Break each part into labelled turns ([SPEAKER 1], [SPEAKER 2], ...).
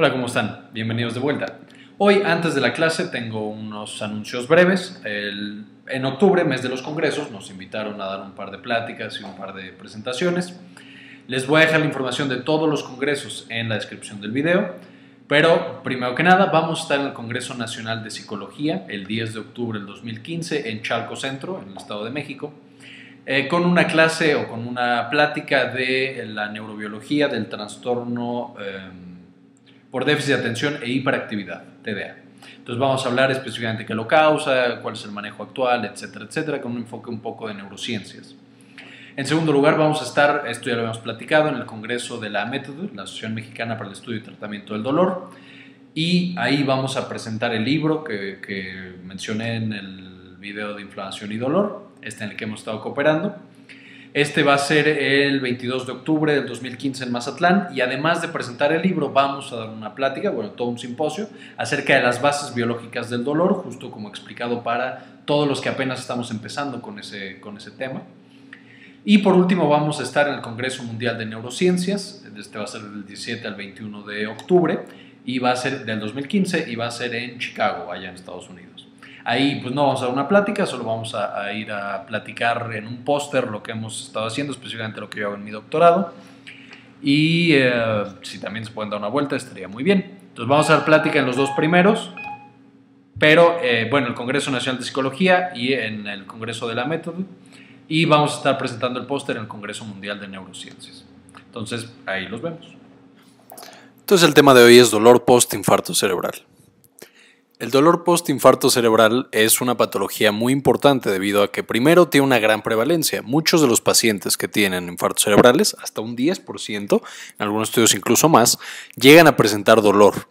[SPEAKER 1] Hola, ¿cómo están? Bienvenidos de vuelta. Hoy, antes de la clase, tengo unos anuncios breves. en octubre, mes de los congresos, nos invitaron a dar un par de pláticas y un par de presentaciones. Les voy a dejar la información de todos los congresos en la descripción del video. Pero, primero que nada, vamos a estar en el Congreso Nacional de Psicología el 10 de octubre del 2015 en Chalco Centro, en el Estado de México, eh, con una clase o con una plática de la neurobiología del trastorno... Em, por déficit de atención e hiperactividad, TDA. Entonces vamos a hablar específicamente qué lo causa, cuál es el manejo actual, etcétera, etcétera, con un enfoque un poco de neurociencias. En segundo lugar, vamos a estar, esto ya lo hemos platicado, en el Congreso de la Método, la Asociación Mexicana para el Estudio y Tratamiento del Dolor, y ahí vamos a presentar el libro que, que mencioné en el video de Inflamación y Dolor, este en el que hemos estado cooperando. Este va a ser el 22 de octubre del 2015 en Mazatlán y además de presentar el libro vamos a dar una plática, bueno, todo un simposio acerca de las bases biológicas del dolor, justo como explicado para todos los que apenas estamos empezando con ese, con ese tema. Y por último vamos a estar en el Congreso Mundial de Neurociencias, este va a ser del 17 al 21 de octubre y va a ser del 2015 y va a ser en Chicago, allá en Estados Unidos. Ahí pues no vamos a dar una plática, solo vamos a, ir a platicar en un póster lo que hemos estado haciendo, específicamente lo que yo hago en mi doctorado. Y eh, si también se pueden dar una vuelta, estaría muy bien. Entonces vamos a dar plática en los dos primeros, pero eh, bueno, el Congreso Nacional de Psicología y en el Congreso de la Método. Y vamos a estar presentando el póster en el Congreso Mundial de Neurociencias. Entonces ahí los vemos. Entonces el tema de hoy es dolor post-infarto cerebral. El dolor postinfarto cerebral es una patología muy importante debido a que primero tiene una gran prevalencia. Muchos de los pacientes que tienen infartos cerebrales, hasta un 10%, en algunos estudios incluso más, llegan a presentar dolor.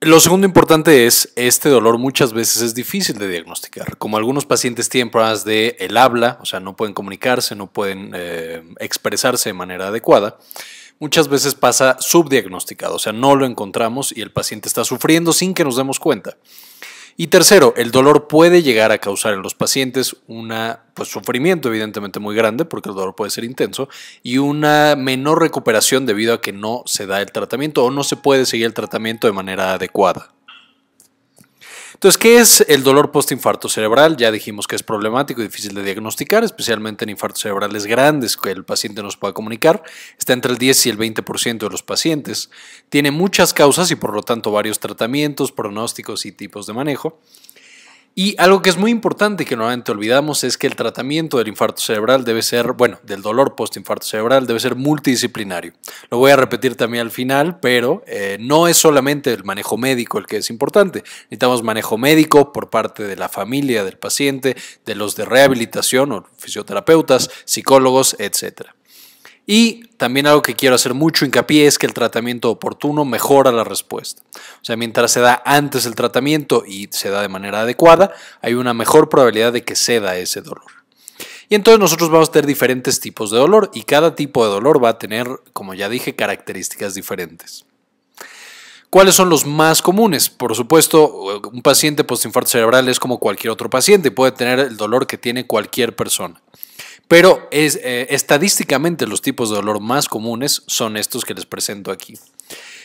[SPEAKER 1] Lo segundo importante es, este dolor muchas veces es difícil de diagnosticar. Como algunos pacientes tienen problemas de el habla, o sea, no pueden comunicarse, no pueden eh, expresarse de manera adecuada, muchas veces pasa subdiagnosticado, o sea, no lo encontramos y el paciente está sufriendo sin que nos demos cuenta. Y tercero, el dolor puede llegar a causar en los pacientes un pues, sufrimiento evidentemente muy grande, porque el dolor puede ser intenso, y una menor recuperación debido a que no se da el tratamiento o no se puede seguir el tratamiento de manera adecuada. Entonces, ¿qué es el dolor postinfarto cerebral? Ya dijimos que es problemático y difícil de diagnosticar, especialmente en infartos cerebrales grandes que el paciente nos pueda comunicar. Está entre el 10 y el 20% de los pacientes. Tiene muchas causas y por lo tanto varios tratamientos, pronósticos y tipos de manejo. Y algo que es muy importante que normalmente olvidamos es que el tratamiento del infarto cerebral debe ser, bueno, del dolor postinfarto cerebral debe ser multidisciplinario. Lo voy a repetir también al final, pero eh, no es solamente el manejo médico el que es importante. Necesitamos manejo médico por parte de la familia del paciente, de los de rehabilitación o fisioterapeutas, psicólogos, etcétera. Y también algo que quiero hacer mucho hincapié es que el tratamiento oportuno mejora la respuesta. O sea, mientras se da antes el tratamiento y se da de manera adecuada, hay una mejor probabilidad de que ceda ese dolor. Y entonces nosotros vamos a tener diferentes tipos de dolor y cada tipo de dolor va a tener, como ya dije, características diferentes. ¿Cuáles son los más comunes? Por supuesto, un paciente postinfarto cerebral es como cualquier otro paciente, y puede tener el dolor que tiene cualquier persona. Pero eh, estadísticamente los tipos de dolor más comunes son estos que les presento aquí.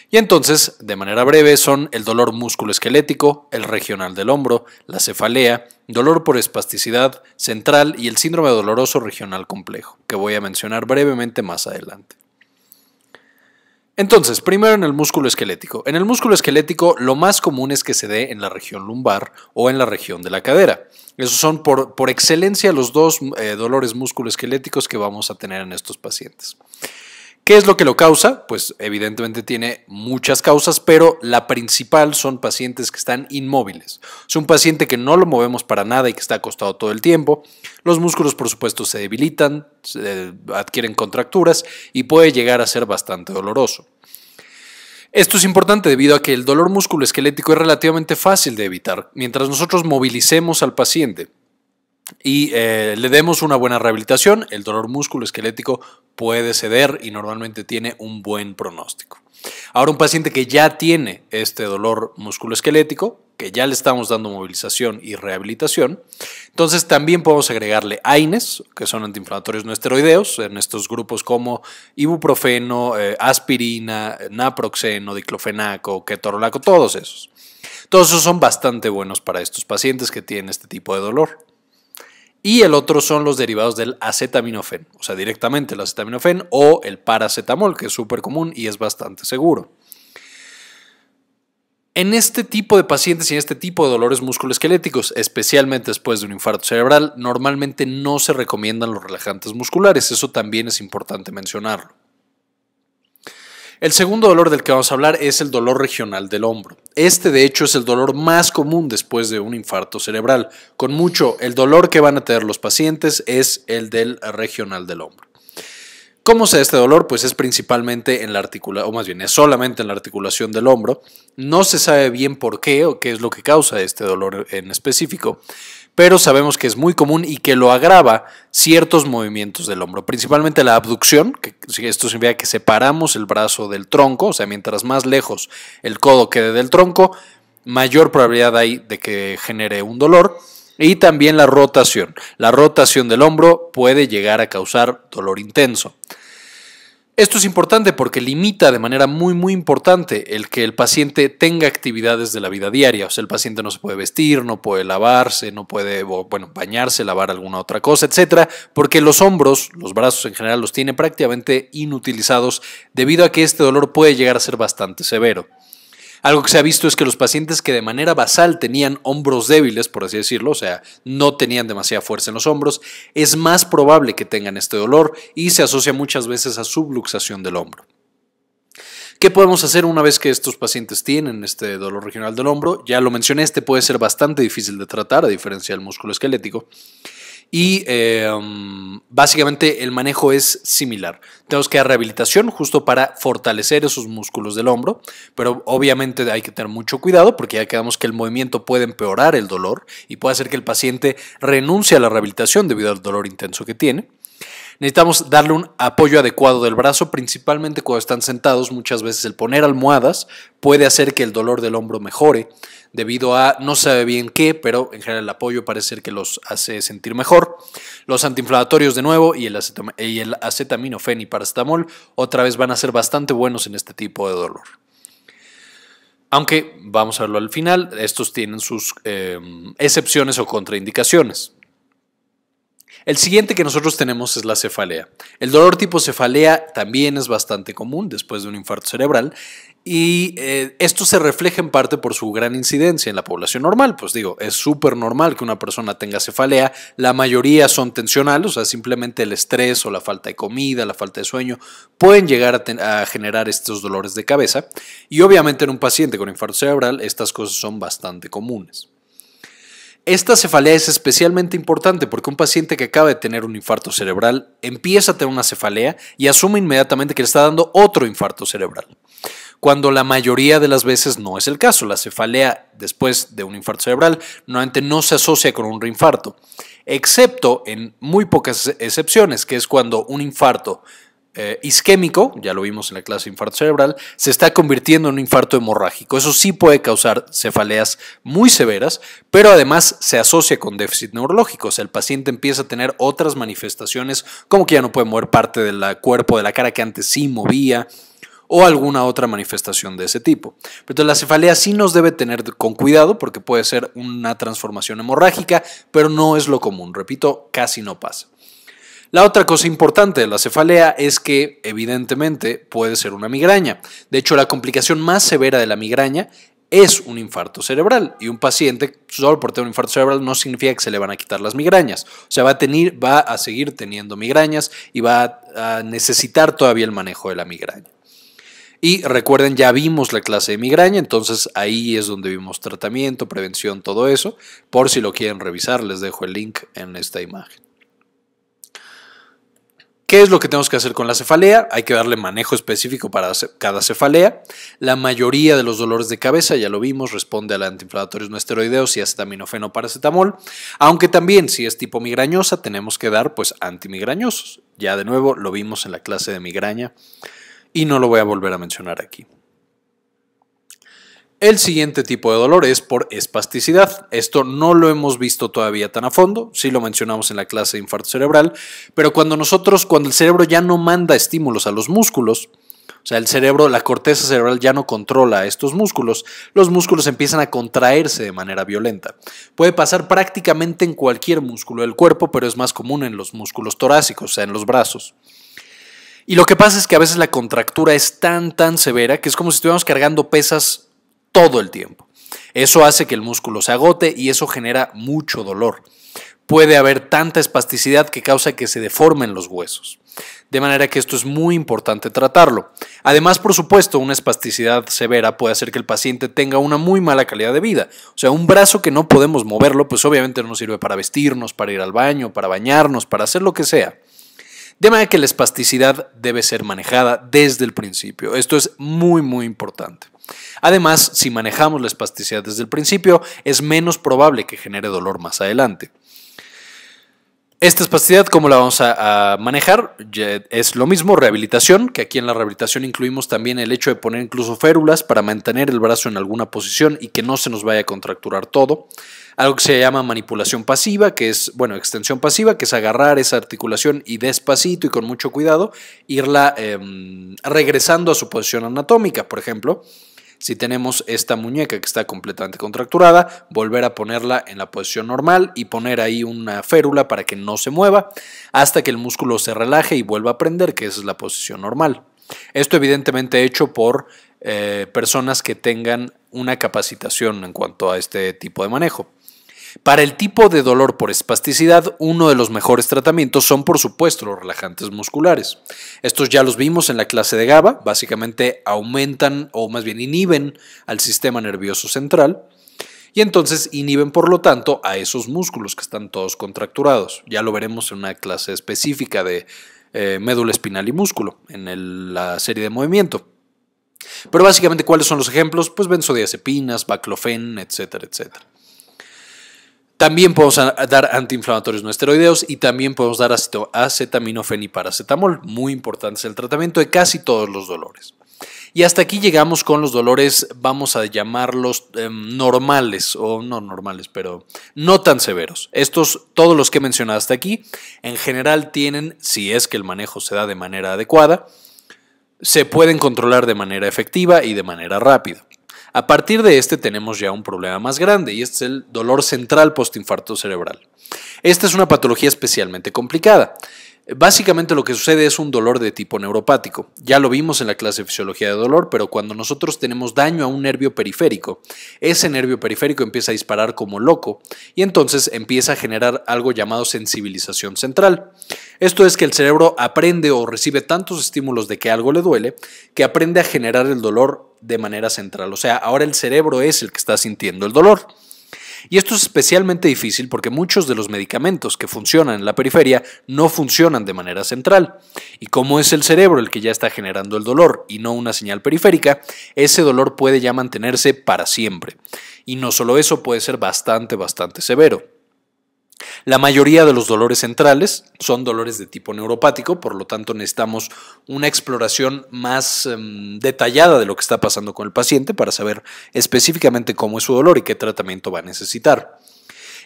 [SPEAKER 1] Y entonces, de manera breve, son el dolor musculoesquelético, el regional del hombro, la cefalea, dolor por espasticidad central y el síndrome doloroso regional complejo, que voy a mencionar brevemente más adelante. Entonces, primero en el músculo esquelético. En el músculo esquelético lo más común es que se dé en la región lumbar o en la región de la cadera. Esos son por, excelencia los dos eh, dolores musculoesqueléticos que vamos a tener en estos pacientes. ¿Qué es lo que lo causa? Pues evidentemente tiene muchas causas, pero la principal son pacientes que están inmóviles. Es un paciente que no lo movemos para nada y que está acostado todo el tiempo. Los músculos, por supuesto, se debilitan, adquieren contracturas y puede llegar a ser bastante doloroso. Esto es importante debido a que el dolor músculo esquelético es relativamente fácil de evitar mientras nosotros movilicemos al paciente y eh, le demos una buena rehabilitación, el dolor musculoesquelético puede ceder y normalmente tiene un buen pronóstico. Ahora, un paciente que ya tiene este dolor musculoesquelético, que ya le estamos dando movilización y rehabilitación, entonces también podemos agregarle AINES, que son antiinflamatorios no esteroideos, en estos grupos como ibuprofeno, eh, aspirina, naproxeno, diclofenaco, ketorolaco, todos esos. Todos esos son bastante buenos para estos pacientes que tienen este tipo de dolor y el otro son los derivados del acetaminofén, o sea, directamente el acetaminofén o el paracetamol, que es súper común y es bastante seguro. En este tipo de pacientes y en este tipo de dolores musculoesqueléticos, especialmente después de un infarto cerebral, normalmente no se recomiendan los relajantes musculares, eso también es importante mencionarlo. El segundo dolor del que vamos a hablar es el dolor regional del hombro. Este de hecho es el dolor más común después de un infarto cerebral. Con mucho, el dolor que van a tener los pacientes es el del regional del hombro. ¿Cómo se da este dolor? Pues es principalmente en la articulación, o más bien es solamente en la articulación del hombro. No se sabe bien por qué o qué es lo que causa este dolor en específico, pero sabemos que es muy común y que lo agrava ciertos movimientos del hombro, principalmente la abducción, que esto significa que separamos el brazo del tronco, o sea, mientras más lejos el codo quede del tronco, mayor probabilidad hay de que genere un dolor. Y también la rotación. La rotación del hombro puede llegar a causar dolor intenso. Esto es importante porque limita de manera muy muy importante el que el paciente tenga actividades de la vida diaria. O sea, el paciente no se puede vestir, no puede lavarse, no puede bueno, bañarse, lavar alguna otra cosa, etcétera, porque los hombros, los brazos en general los tiene prácticamente inutilizados debido a que este dolor puede llegar a ser bastante severo. Algo que se ha visto es que los pacientes que de manera basal tenían hombros débiles, por así decirlo, o sea, no tenían demasiada fuerza en los hombros, es más probable que tengan este dolor y se asocia muchas veces a subluxación del hombro. ¿Qué podemos hacer una vez que estos pacientes tienen este dolor regional del hombro? Ya lo mencioné, este puede ser bastante difícil de tratar, a diferencia del músculo esquelético y em, básicamente el manejo es similar. Tenemos que dar rehabilitación justo para fortalecer esos músculos del hombro, pero obviamente hay que tener mucho cuidado porque ya quedamos que el movimiento puede empeorar el dolor y puede hacer que el paciente renuncie a la rehabilitación debido al dolor intenso que tiene. Necesitamos darle un apoyo adecuado del brazo, principalmente cuando están sentados. Muchas veces el poner almohadas puede hacer que el dolor del hombro mejore debido a no sabe bien qué, pero en general el apoyo parece ser que los hace sentir mejor. Los antiinflamatorios de nuevo y el, y paracetamol otra vez van a ser bastante buenos en este tipo de dolor. Aunque, vamos a verlo al final, estos tienen sus em, excepciones o contraindicaciones. El siguiente que nosotros tenemos es la cefalea. El dolor tipo cefalea también es bastante común después de un infarto cerebral y eh, esto se refleja en parte por su gran incidencia en la población normal. Pues digo, es súper normal que una persona tenga cefalea. La mayoría son tensionales, o sea, simplemente el estrés o la falta de comida, la falta de sueño, pueden llegar a, a generar estos dolores de cabeza. Y obviamente en un paciente con infarto cerebral estas cosas son bastante comunes. Esta cefalea es especialmente importante porque un paciente que acaba de tener un infarto cerebral empieza a tener una cefalea y asume inmediatamente que le está dando otro infarto cerebral cuando la mayoría de las veces no es el caso. La cefalea después de un infarto cerebral normalmente no se asocia con un reinfarto, excepto en muy pocas excepciones, que es cuando un infarto eh, isquémico, ya lo vimos en la clase de infarto cerebral, se está convirtiendo en un infarto hemorrágico. Eso sí puede causar cefaleas muy severas, pero además se asocia con déficit neurológico. el paciente empieza a tener otras manifestaciones, como que ya no puede mover parte del cuerpo, de la cara que antes sí movía, o alguna otra manifestación de ese tipo. Pero la cefalea sí nos debe tener con cuidado porque puede ser una transformación hemorrágica, pero no es lo común. Repito, casi no pasa. La otra cosa importante de la cefalea es que evidentemente puede ser una migraña. De hecho, la complicación más severa de la migraña es un infarto cerebral y un paciente solo por tener un infarto cerebral no significa que se le van a quitar las migrañas. O sea, va a seguir teniendo migrañas y va a necesitar todavía el manejo de la migraña. Y recuerden, ya vimos la clase de migraña, entonces ahí es donde vimos tratamiento, prevención, todo eso. Por si lo quieren revisar, les dejo el link en esta imagen. ¿Qué es lo que tenemos que hacer con la cefalea? Hay que darle manejo específico para cada cefalea. La mayoría de los dolores de cabeza, ya lo vimos, responde a los antiinflamatorios no esteroideos y acetaminofeno paracetamol, aunque también si es tipo migrañosa tenemos que dar pues antimigrañosos. Ya de nuevo lo vimos en la clase de migraña y no lo voy a volver a mencionar aquí. El siguiente tipo de dolor es por espasticidad. Esto no lo hemos visto todavía tan a fondo, sí lo mencionamos en la clase de infarto cerebral, pero cuando nosotros, cuando el cerebro ya no manda estímulos a los músculos, o sea, el cerebro, la corteza cerebral ya no controla estos músculos. Los músculos empiezan a contraerse de manera violenta. Puede pasar prácticamente en cualquier músculo del cuerpo, pero es más común en los músculos torácicos, o sea, en los brazos. Y lo que pasa es que a veces la contractura es tan, tan severa que es como si estuviéramos cargando pesas todo el tiempo. Eso hace que el músculo se agote y eso genera mucho dolor. Puede haber tanta espasticidad que causa que se deformen los huesos. De manera que esto es muy importante tratarlo. Además, por supuesto, una espasticidad severa puede hacer que el paciente tenga una muy mala calidad de vida. O sea, un brazo que no podemos moverlo, pues obviamente no nos sirve para vestirnos, para ir al baño, para bañarnos, para hacer lo que sea. De manera que la espasticidad debe ser manejada desde el principio. Esto es muy, muy importante. Además, si manejamos la espasticidad desde el principio, es menos probable que genere dolor más adelante. Esta espasticidad, ¿cómo la vamos a, manejar? Es lo mismo, rehabilitación, que aquí en la rehabilitación incluimos también el hecho de poner incluso férulas para mantener el brazo en alguna posición y que no se nos vaya a contracturar todo algo que se llama manipulación pasiva, que es, bueno, extensión pasiva, que es agarrar esa articulación y despacito y con mucho cuidado irla em, regresando a su posición anatómica, por ejemplo. Si tenemos esta muñeca que está completamente contracturada, volver a ponerla en la posición normal y poner ahí una férula para que no se mueva hasta que el músculo se relaje y vuelva a aprender que esa es la posición normal. Esto evidentemente hecho por eh, personas que tengan una capacitación en cuanto a este tipo de manejo. Para el tipo de dolor por espasticidad, uno de los mejores tratamientos son por supuesto los relajantes musculares. Estos ya los vimos en la clase de GABA, básicamente aumentan o más bien inhiben al sistema nervioso central y entonces inhiben por lo tanto a esos músculos que están todos contracturados. Ya lo veremos en una clase específica de eh, médula espinal y músculo en la serie de movimiento. Pero básicamente, ¿cuáles son los ejemplos? Pues benzodiazepinas, baclofen, etcétera, etcétera. También podemos dar antiinflamatorios no esteroideos y también podemos dar acetaminofen y paracetamol. Muy importante es el tratamiento de casi todos los dolores. Y hasta aquí llegamos con los dolores, vamos a llamarlos em, normales, o no normales, pero no tan severos. Estos, todos los que he mencionado hasta aquí, en general tienen, si es que el manejo se da de manera adecuada, se pueden controlar de manera efectiva y de manera rápida. A partir de este tenemos ya un problema más grande y este es el dolor central postinfarto cerebral. Esta es una patología especialmente complicada. Básicamente lo que sucede es un dolor de tipo neuropático. Ya lo vimos en la clase de fisiología de dolor, pero cuando nosotros tenemos daño a un nervio periférico, ese nervio periférico empieza a disparar como loco y entonces empieza a generar algo llamado sensibilización central. Esto es que el cerebro aprende o recibe tantos estímulos de que algo le duele que aprende a generar el dolor de manera central. O sea, ahora el cerebro es el que está sintiendo el dolor. Y esto es especialmente difícil porque muchos de los medicamentos que funcionan en la periferia no funcionan de manera central. Y como es el cerebro el que ya está generando el dolor y no una señal periférica, ese dolor puede ya mantenerse para siempre. Y no solo eso, puede ser bastante, bastante severo. La mayoría de los dolores centrales son dolores de tipo neuropático, por lo tanto necesitamos una exploración más em, detallada de lo que está pasando con el paciente para saber específicamente cómo es su dolor y qué tratamiento va a necesitar.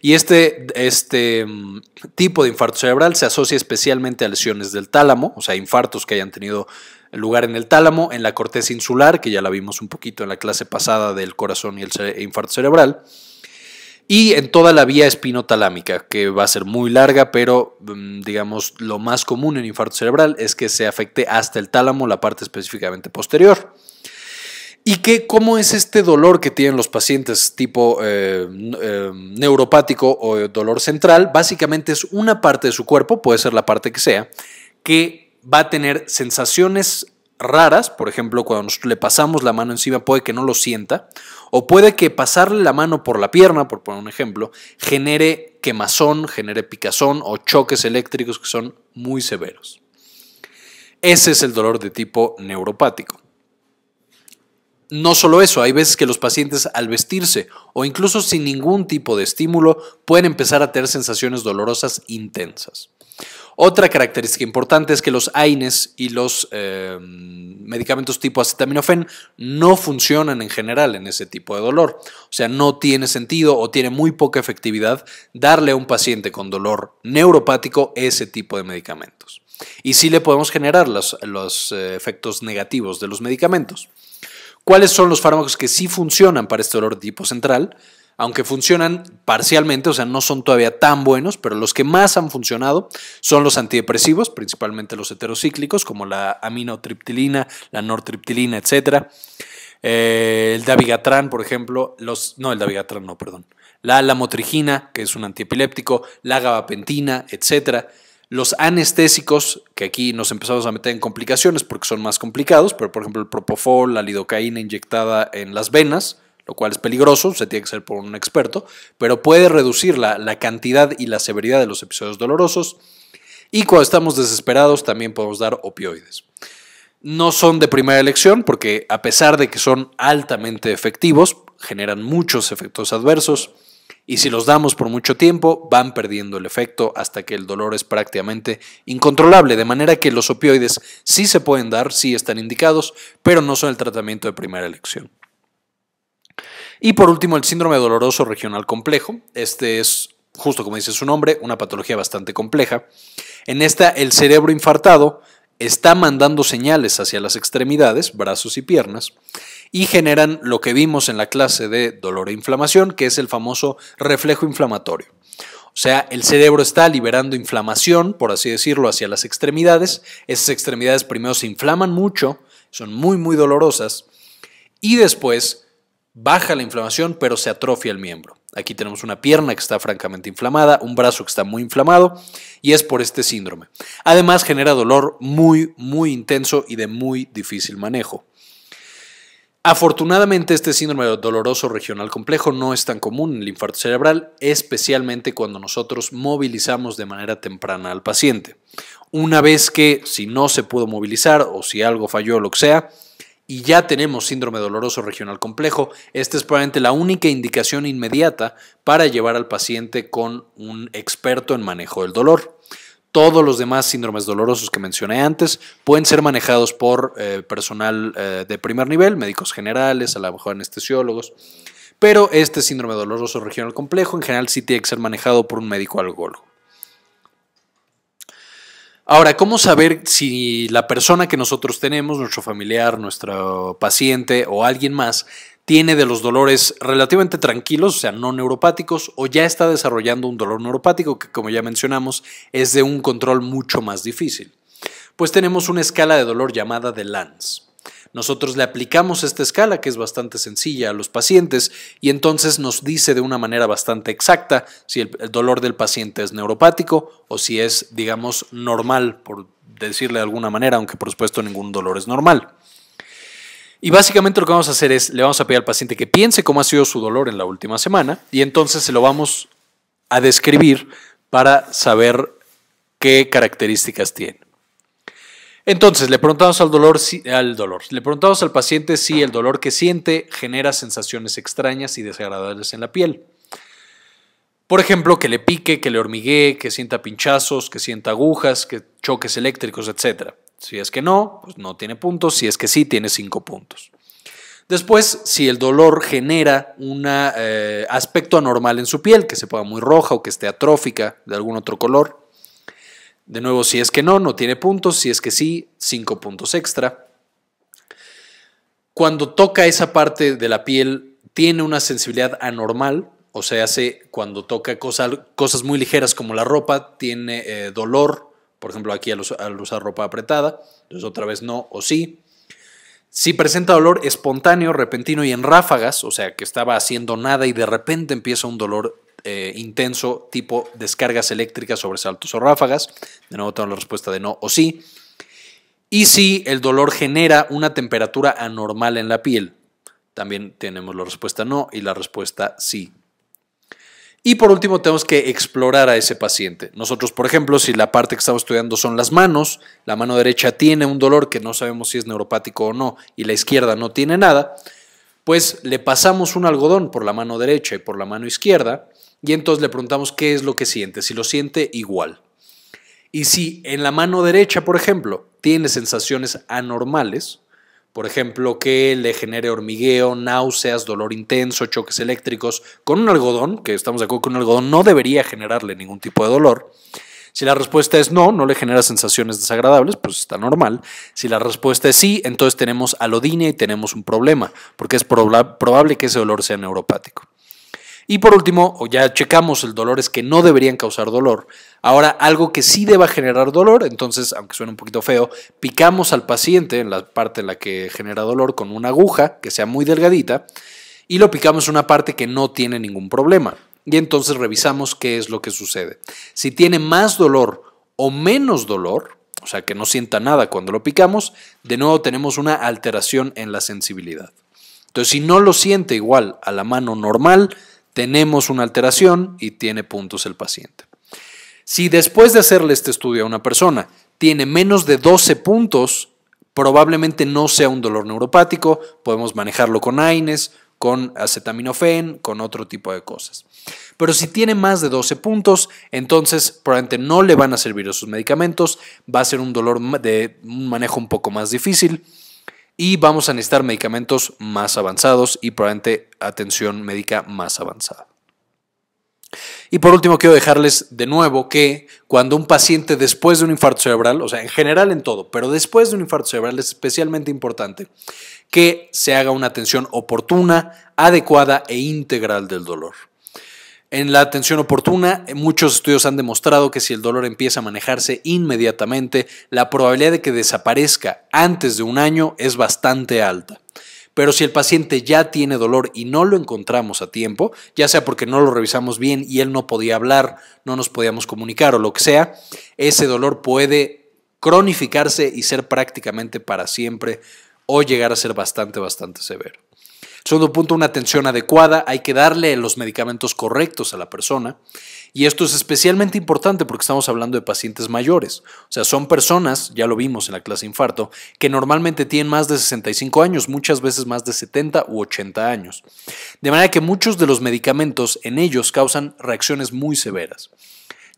[SPEAKER 1] Y este, este, em, tipo de infarto cerebral se asocia especialmente a lesiones del tálamo, o sea, infartos que hayan tenido lugar en el tálamo, en la corteza insular, que ya la vimos un poquito en la clase pasada del corazón y el infarto cerebral y en toda la vía espinotalámica, que va a ser muy larga, pero mm, digamos lo más común en infarto cerebral es que se afecte hasta el tálamo, la parte específicamente posterior. ¿Y qué, cómo es este dolor que tienen los pacientes tipo eh, eh, neuropático o dolor central? Básicamente es una parte de su cuerpo, puede ser la parte que sea, que va a tener sensaciones raras, por ejemplo, cuando le pasamos la mano encima puede que no lo sienta, o puede que pasarle la mano por la pierna, por poner un ejemplo, genere quemazón, genere picazón o choques eléctricos que son muy severos. Ese es el dolor de tipo neuropático. No solo eso, hay veces que los pacientes al vestirse o incluso sin ningún tipo de estímulo pueden empezar a tener sensaciones dolorosas intensas. Otra característica importante es que los AINES y los em, medicamentos tipo acetaminofén no funcionan en general en ese tipo de dolor. O sea, no tiene sentido o tiene muy poca efectividad darle a un paciente con dolor neuropático ese tipo de medicamentos. Y sí le podemos generar los, los eh, efectos negativos de los medicamentos. ¿Cuáles son los fármacos que sí funcionan para este dolor tipo central? aunque funcionan parcialmente, o sea, no son todavía tan buenos, pero los que más han funcionado son los antidepresivos, principalmente los heterocíclicos, como la aminotriptilina, la nortriptilina, etcétera. Eh, el davigatran, por ejemplo, los, no, el davigatran, no, perdón. La lamotrigina, que es un antiepiléptico, la gabapentina, etcétera. Los anestésicos, que aquí nos empezamos a meter en complicaciones porque son más complicados, pero por ejemplo el propofol, la lidocaína inyectada en las venas, lo cual es peligroso, se tiene que ser por un experto, pero puede reducir la, la cantidad y la severidad de los episodios dolorosos. Y cuando estamos desesperados también podemos dar opioides. No son de primera elección porque a pesar de que son altamente efectivos, generan muchos efectos adversos y si los damos por mucho tiempo van perdiendo el efecto hasta que el dolor es prácticamente incontrolable, de manera que los opioides sí se pueden dar, sí están indicados, pero no son el tratamiento de primera elección. Y por último, el síndrome doloroso regional complejo. Este es, justo como dice su nombre, una patología bastante compleja. En esta, el cerebro infartado está mandando señales hacia las extremidades, brazos y piernas, y generan lo que vimos en la clase de dolor e inflamación, que es el famoso reflejo inflamatorio. O sea, el cerebro está liberando inflamación, por así decirlo, hacia las extremidades. Esas extremidades primero se inflaman mucho, son muy, muy dolorosas, y después baja la inflamación, pero se atrofia el miembro. Aquí tenemos una pierna que está francamente inflamada, un brazo que está muy inflamado y es por este síndrome. Además, genera dolor muy, muy intenso y de muy difícil manejo. Afortunadamente, este síndrome doloroso regional complejo no es tan común en el infarto cerebral, especialmente cuando nosotros movilizamos de manera temprana al paciente. Una vez que, si no se pudo movilizar o si algo falló o lo que sea, y ya tenemos síndrome doloroso regional complejo, esta es probablemente la única indicación inmediata para llevar al paciente con un experto en manejo del dolor. Todos los demás síndromes dolorosos que mencioné antes pueden ser manejados por eh, personal eh, de primer nivel, médicos generales, a lo mejor anestesiólogos, pero este síndrome doloroso regional complejo en general sí tiene que ser manejado por un médico algólogo. Ahora, ¿cómo saber si la persona que nosotros tenemos, nuestro familiar, nuestro paciente o alguien más, tiene de los dolores relativamente tranquilos, o sea, no neuropáticos, o ya está desarrollando un dolor neuropático que, como ya mencionamos, es de un control mucho más difícil? Pues tenemos una escala de dolor llamada de LANS. Nosotros le aplicamos esta escala, que es bastante sencilla, a los pacientes y entonces nos dice de una manera bastante exacta si el dolor del paciente es neuropático o si es, digamos, normal, por decirle de alguna manera, aunque por supuesto ningún dolor es normal. Y básicamente lo que vamos a hacer es, le vamos a pedir al paciente que piense cómo ha sido su dolor en la última semana y entonces se lo vamos a describir para saber qué características tiene. Entonces, le preguntamos al dolor, al dolor, le preguntamos al paciente si el dolor que siente genera sensaciones extrañas y desagradables en la piel. Por ejemplo, que le pique, que le hormiguee, que sienta pinchazos, que sienta agujas, que choques eléctricos, etc. Si es que no, pues no tiene puntos. Si es que sí, tiene cinco puntos. Después, si el dolor genera un eh, aspecto anormal en su piel, que se ponga muy roja o que esté atrófica de algún otro color. De nuevo, si es que no, no tiene puntos, si es que sí, cinco puntos extra. Cuando toca esa parte de la piel, tiene una sensibilidad anormal, o sea, cuando toca cosas muy ligeras como la ropa, tiene eh, dolor, por ejemplo, aquí al, al usar ropa apretada, entonces otra vez no o sí. Si presenta dolor espontáneo, repentino y en ráfagas, o sea, que estaba haciendo nada y de repente empieza un dolor eh, intenso tipo descargas eléctricas, sobresaltos o ráfagas. De nuevo tenemos la respuesta de no o sí. Y si el dolor genera una temperatura anormal en la piel, también tenemos la respuesta no y la respuesta sí. Y por último, tenemos que explorar a ese paciente. Nosotros, por ejemplo, si la parte que estamos estudiando son las manos, la mano derecha tiene un dolor que no sabemos si es neuropático o no, y la izquierda no tiene nada, pues le pasamos un algodón por la mano derecha y por la mano izquierda y entonces le preguntamos qué es lo que siente, si lo siente igual. Y si en la mano derecha, por ejemplo, tiene sensaciones anormales, por ejemplo, que le genere hormigueo, náuseas, dolor intenso, choques eléctricos, con un algodón, que estamos de acuerdo que un algodón no debería generarle ningún tipo de dolor. Si la respuesta es no, no le genera sensaciones desagradables, pues está normal. Si la respuesta es sí, entonces tenemos alodinia y tenemos un problema, porque es probable que ese dolor sea neuropático. Y por último, o ya checamos el dolor, es que no deberían causar dolor. Ahora, algo que sí deba generar dolor, entonces, aunque suene un poquito feo, picamos al paciente en la parte en la que genera dolor con una aguja que sea muy delgadita y lo picamos en una parte que no tiene ningún problema. Y entonces revisamos qué es lo que sucede. Si tiene más dolor o menos dolor, o sea, que no sienta nada cuando lo picamos, de nuevo tenemos una alteración en la sensibilidad. Entonces, si no lo siente igual a la mano normal, tenemos una alteración y tiene puntos el paciente. Si después de hacerle este estudio a una persona tiene menos de 12 puntos, probablemente no sea un dolor neuropático, podemos manejarlo con AINES, con acetaminofén, con otro tipo de cosas. Pero si tiene más de 12 puntos, entonces probablemente no le van a servir esos medicamentos, va a ser un dolor de un manejo un poco más difícil y vamos a necesitar medicamentos más avanzados y probablemente atención médica más avanzada. Y por último, quiero dejarles de nuevo que cuando un paciente después de un infarto cerebral, o sea, en general en todo, pero después de un infarto cerebral es especialmente importante que se haga una atención oportuna, adecuada e integral del dolor. En la atención oportuna, eh, muchos estudios han demostrado que si el dolor empieza a manejarse inmediatamente, la probabilidad de que desaparezca antes de un año es bastante alta. Pero si el paciente ya tiene dolor y no lo encontramos a tiempo, ya sea porque no lo revisamos bien y él no podía hablar, no nos podíamos comunicar o lo que sea, ese dolor puede cronificarse y ser prácticamente para siempre o llegar a ser bastante, bastante severo. Segundo punto, una atención adecuada. Hay que darle los medicamentos correctos a la persona. Y esto es especialmente importante porque estamos hablando de pacientes mayores. O sea, son personas, ya lo vimos en la clase infarto, que normalmente tienen más de 65 años, muchas veces más de 70 u 80 años. De manera que muchos de los medicamentos en ellos causan reacciones muy severas.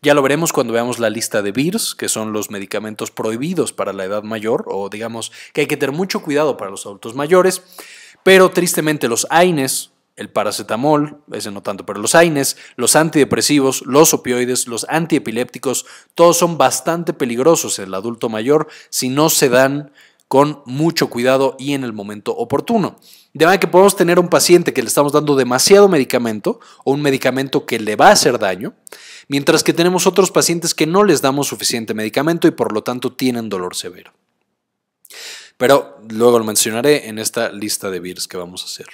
[SPEAKER 1] Ya lo veremos cuando veamos la lista de BIRS, que son los medicamentos prohibidos para la edad mayor, o digamos que hay que tener mucho cuidado para los adultos mayores. Pero tristemente los AINES, el paracetamol, ese no tanto, pero los AINES, los antidepresivos, los opioides, los antiepilépticos, todos son bastante peligrosos en el adulto mayor si no se dan con mucho cuidado y en el momento oportuno. De manera que podemos tener un paciente que le estamos dando demasiado medicamento o un medicamento que le va a hacer daño, mientras que tenemos otros pacientes que no les damos suficiente medicamento y por lo tanto tienen dolor severo. Pero luego lo mencionaré en esta lista de beers que vamos a hacer.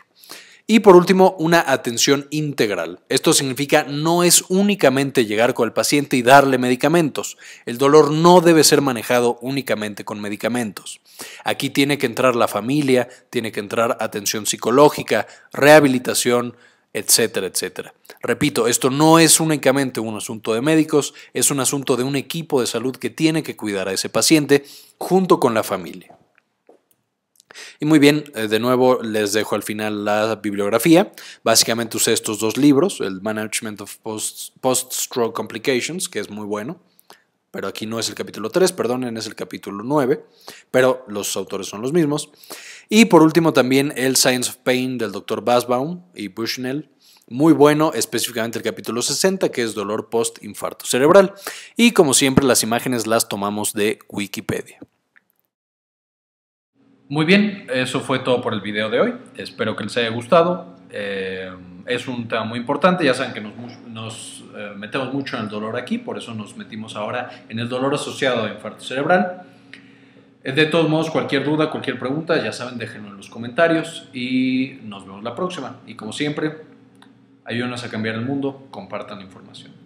[SPEAKER 1] Y por último, una atención integral. Esto significa no es únicamente llegar con el paciente y darle medicamentos. El dolor no debe ser manejado únicamente con medicamentos. Aquí tiene que entrar la familia, tiene que entrar atención psicológica, rehabilitación, etcétera, etcétera. Repito, esto no es únicamente un asunto de médicos, es un asunto de un equipo de salud que tiene que cuidar a ese paciente junto con la familia. Y muy bien, eh, de nuevo les dejo al final la bibliografía. Básicamente usé estos dos libros, el Management of Post-Stroke Complications, que es muy bueno, pero aquí no es el capítulo 3, perdonen, es el capítulo 9, pero los autores son los mismos. Y por último también el Science of Pain del Dr. Basbaum y Bushnell, muy bueno, específicamente el capítulo 60, que es dolor post-infarto cerebral. Y como siempre, las imágenes las tomamos de Wikipedia. Muy bien, eso fue todo por el video de hoy. Espero que les haya gustado. Eh, es un tema muy importante, ya saben que nos, eh, metemos mucho en el dolor aquí, por eso nos metimos ahora en el dolor asociado a infarto cerebral. Eh, de todos modos, cualquier duda, cualquier pregunta, ya saben, déjenlo en los comentarios y nos vemos la próxima. Y como siempre, ayúdenos a cambiar el mundo, compartan la información.